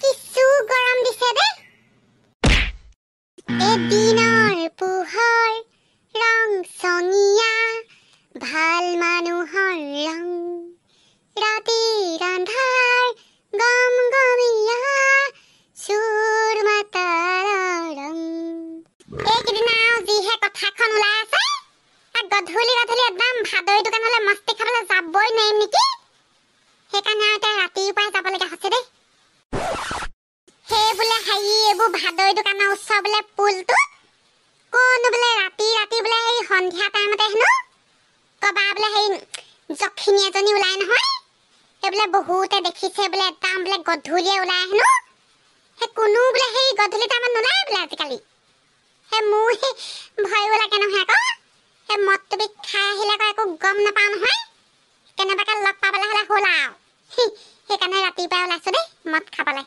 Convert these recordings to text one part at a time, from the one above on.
কিছু গৰম দিছে দে এদিনৰ পোহৰ ৰং চঙীয়া ভাল মানুহৰ ৰং ৰাতি ৰন্ধাৰ গম গমীয়া চুৰ মাতাৰ ৰং এইকেইদিনা যিহে কথাখন ওলাই আছে গধূলি গধূলি একদম ভাদৰি দোকানলৈ মস্তি খাবলৈ যাবই নোৱাৰিম নেকি সেইকাৰণে আৰু এতিয়া ভাদৈ দোকানৰ উচ্চ বোলে পুলটো কোনো বোলে ৰাতি ৰাতি বোলে সেই সন্ধিয়া টাইমতে হেনো কবা বোলে সেই জখিনী এজনী ওলাই নহয় সেই বোলে বহুতে দেখিছে বোলে একদম বোলে গধূলিয়ে ওলাই হেনো সেই কোনো বোলে সেই গধূলি টাইমত নোলায় বোলে আজিকালি সেই মোৰ সেই ভয়ো লাগে নহয় আকৌ সেই মদ তুমি খাই আহিলে আকৌ একো গম নাপাওঁ নহয় কেনেবাকৈ লগ পাবলৈ হ'লে হ'ল আৰু সেইকাৰণে ৰাতিপুৱাই ওলাইছোঁ দেই মদ খাবলৈ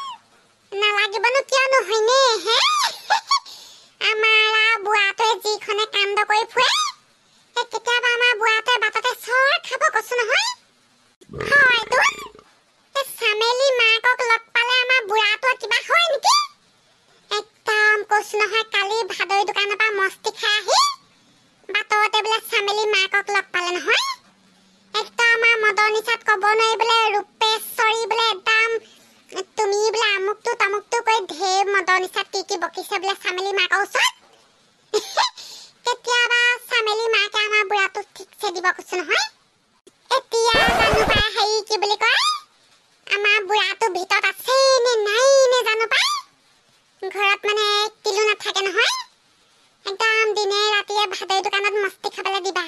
নহয় কালি ভাদৰ দোকানৰ পৰা মস্তি খাই আহি বাটৰতে বোলে চামেলি মাকক লগ পালে নহয় একটো আমাৰ মদৰ নিচাত ক'ব নোৱাৰি বোলে ৰূপেশ্বৰী বোলে একদম তুমি বোলে আমুকটো তামুকটো কৈ ঢেৰ মদৰ নিচাত কি কি বকিছে বোলে চামেলি মাকৰ ওচৰত কেতিয়াবা চামেলি মাকে আমাৰ বুঢ়াটো ঠিকছে দিব কৈছো নহয় এতিয়া জানো বা হেৰি কি বুলি কয় আমাৰ বুঢ়াটো ভিতৰত ঘৰত মানে তিলো নাথাকে নহয় একদম দিনে ৰাতিয়ে ভাদৈ দোকানত মস্তি খাবলৈ দিবা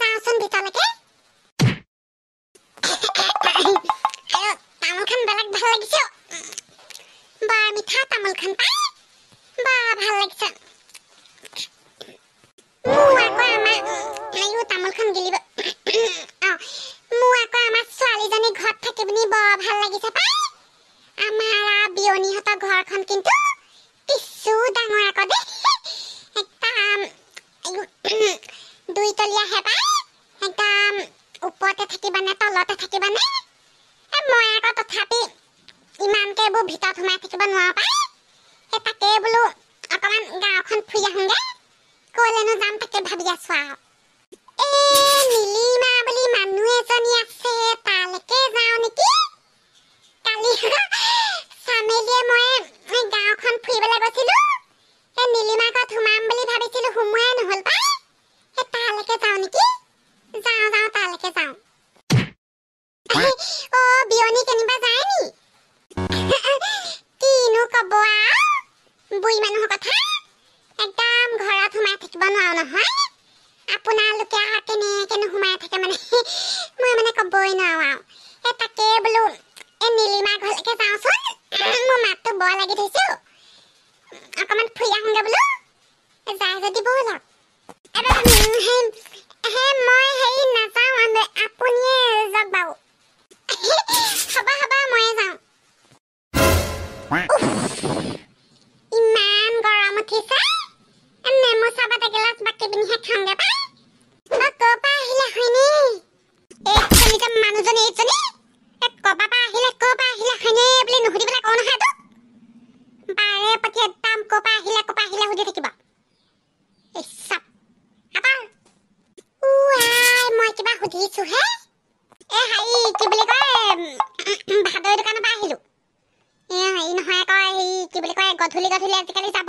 যাওঁচোন ভিতৰলৈকে তামোলখন বেলেগ ভাল লাগিছে বৰ মিঠা তামোলখন পাই বৰ ভাল লাগিছে মোৰ আকৌ আমাৰ আইও তামোলখন গিলিব অঁ মোৰ আকৌ আমাৰ ছোৱালীজনী ঘৰত থাকে বুলি বৰ ভাল লাগিছে পায় বোলো অকণমান গাঁওখন ফুৰি আহোঁগৈ ক'লৈনো যাম তাকে ভাবি আছোঁ আৰু নীলিমা বুলি মানুহ এজনী আছে তালৈকে যাওঁ নেকি কালি চামেলিয়ে মই গাঁওখন ফুৰিবলৈ গৈছিলোঁ এই নীলিমা ঘৰত সোমাম বুলি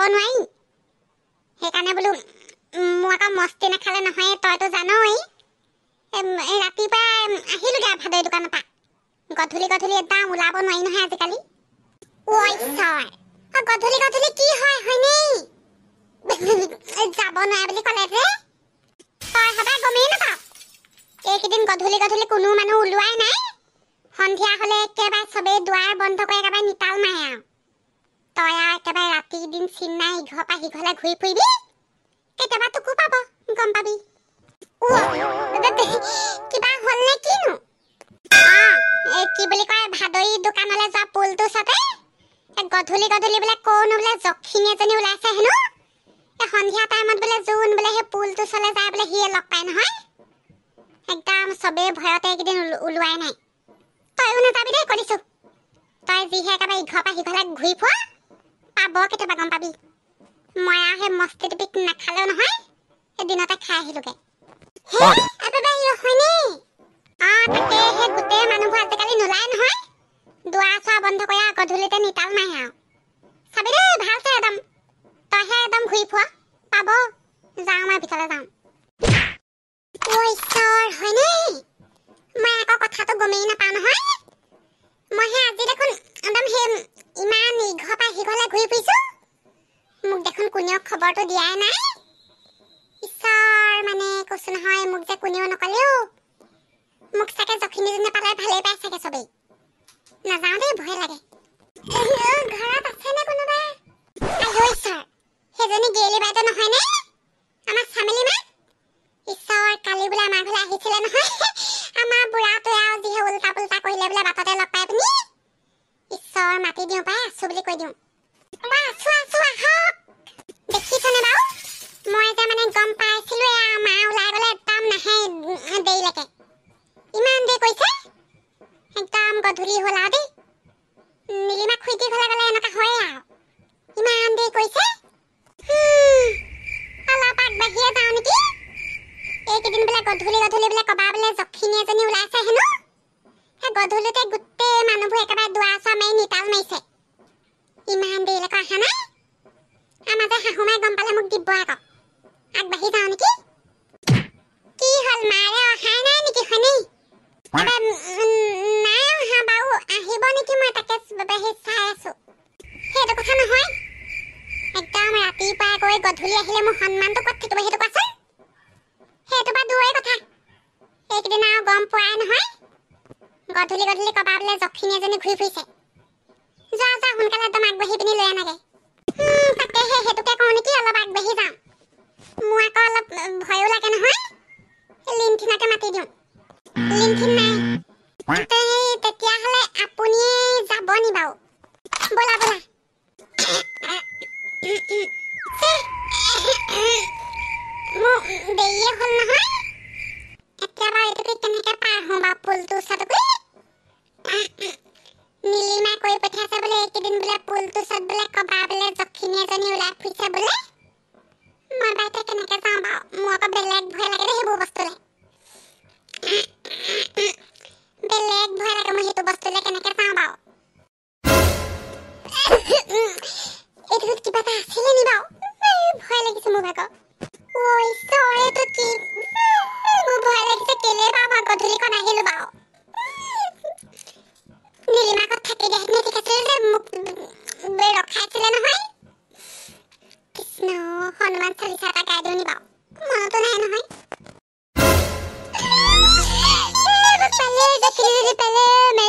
নোৱাৰিম সেইকাৰণে বোলো মোৰ আকৌ মস্তি নাখালে নহয় তইতো জানই ৰাতিপুৱাই আহিলোগৈ আৰু ভাদৈ দোকানৰ পৰা গধূলি গধূলি একদম ওলাব নোৱাৰি নহয় আজিকালি গধূলি গধূলি কি হয় হয়নে যাব নোৱাৰে বুলি ক'লে যে তই সদায় গমেই নাপাওঁ এইকেইদিন গধূলি গধূলি কোনো মানুহ ওলোৱাই নাই সন্ধিয়া হ'লে একেবাৰে চবেই দুৱাৰ বন্ধ কৰি একেবাৰে নিতাল মাৰে আৰু তই আৰু একেবাৰে ৰাতি দিন চিন নাই ইঘৰৰ পৰা সিঘৰলে ঘূৰি ফুৰিবি কেতিয়াবা তোকো পাব গম পাবি কিবা হল নে কিনো এই কি বুলি কয় ভাদৰি দোকানলে যোৱা পুলটো চাতে গধূলি গধূলি বোলে কোনো বোলে জখিনী এজনী ওলাইছে হেনো এই সন্ধিয়া টাইমত বোলে জোন বোলে সেই পুলটো চলে যায় বোলে সিয়ে লগ পায় নহয় একদম চবেই ভয়তে এইকেইদিন ওলোৱাই নাই তইও নাযাবি দেই কৈ দিছো তই যিহে একেবাৰে ইঘৰৰ পৰা সিঘৰলে ঘূৰি ফুৰা পাব কেতিয়াবা গম পাবি মই আৰু সেই মস্তিটো পিক নাখালেও নহয় সেই দিনতে খাই আহিলোগে হয়নে অঁ তাকে সেই গোটেই মানুহবোৰ আজিকালি নোলায় নহয় দুৱাৰ চোৱা বন্ধ কৰি আৰু গধূলিতে নিতাল নাহে আৰু চাবি দেই ভাল চাই একদম তহে একদম ঘূৰি ফুৱা পাব যাওঁ মই ভিতৰলৈ যাওঁ হয়নে মই আকৌ কথাটো গমেই নাপাওঁ নহয় মই সেই আজি দেখোন একদম সেই ইমান ইঘৰ পৰা সিঘৰলৈ ঘূৰি ফুৰিছোঁ মোক দেখোন কোনেও খবৰটো দিয়া নাই ঈশ্বৰ নীলিমা খুইটিৰ ঘৰলৈ গ'লে এনেকুৱা হয় আৰু ইমান দেৰি কৈছে অলপ আগবাঢ়িয়ে যাওঁ নেকি এইকেইদিন বোলে গধূলি গধূলি বোলে ক'বা বোলে জখিনী এজনী ওলাইছে হেনো সেই গধূলিতে গোটেই মানুহবোৰ একেবাৰে দুৱাৰ চৰ মাৰি নিতাল মাৰিছে ইমান দেৰিলৈকে অহা নাই আমাৰ যে শাহুমাই গম পালে মোক দিব আকৌ আগবাঢ়ি যাওঁ নেকি কি হ'ল মাৰে অহাই নাই নেকি হয়নি নাই অহা বাৰু আহিব নেকি মই তাক বাবে সি চাই আছো সেইটো কথা নহয় একদম ৰাতিপুৱা গৈ গধূলি আহিলে মোৰ সন্মানটো ক'ত থাকিব সেইটো কোৱাচোন সেইটো বাৰু দূৰৈ কথা এইকেইদিন আৰু গম পোৱাই নহয় গধূলি গধূলি কবা বোলে জখিনী এজনী ঘূৰি ফুৰিছে যোৱা যোৱা সোনকালে একদম আগবাঢ়ি পিনি লৈ আনাগে তাকেহে সেইটোকে কওঁ নেকি অলপ আগবাঢ়ি যাওঁ মোৰ আকৌ অলপ ভয়ো লাগে নহয় লিনথিনাকে মাতি দিওঁ লিনথিন নাই তেতিয়াহ'লে আপুনিয়ে যাব নি বাৰু বলা বলা দেৰিয়ে হ'ল নহয় এতিয়া বাৰু এইটো কেনেকে পাৰ হওঁ বাৰু পুলটো চাব নীলিমাই কৰি পঠিয়াছে বোলে এইকেইদিন বোলে পুলটো চাত বোলে কবা বোলে জখিনী এজনী ওলাই ফুৰিছে বোলে মই বাৰু এতিয়া কেনেকে যাওঁ বাৰু মোৰ আকৌ বেলেগ ভয় লাগে দেই সেইবোৰ বস্তুলে বেলে এক ভয় লাগে মই সেইটো বস্তু লৈ কেনেকে চাওঁ বাৰু এইটোত কিবা এটা আছিলে নি বাৰু ভয় লাগিছে মোৰ ভাগৰ মনতো নাই নহয় pele